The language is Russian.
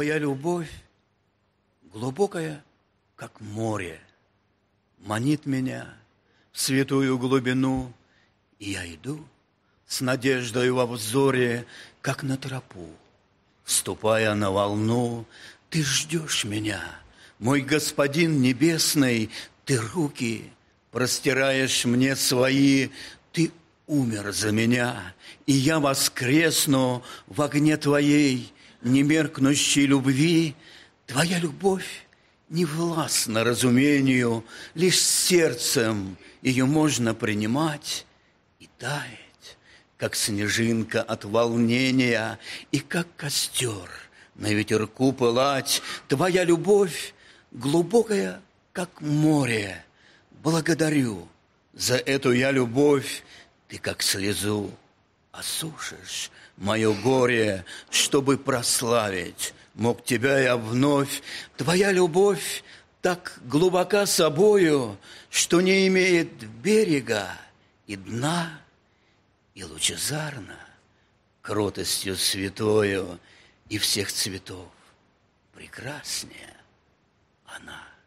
Твоя любовь глубокая, как море, манит меня в святую глубину, и я иду с надеждой во взоре, как на тропу. Ступая на волну, ты ждешь меня, мой господин небесный, ты руки простираешь мне свои, ты умер за меня, и я воскресну в огне твоей, немеркнущей любви, Твоя любовь не властна разумению, Лишь сердцем ее можно принимать и таять, Как снежинка от волнения и как костер на ветерку пылать. Твоя любовь глубокая, как море, Благодарю за эту я любовь, ты как слезу осушишь мое горе, чтобы прославить. Мог тебя я вновь, твоя любовь так глубока собою, что не имеет берега и дна, и лучезарна кротостью святою и всех цветов прекраснее она.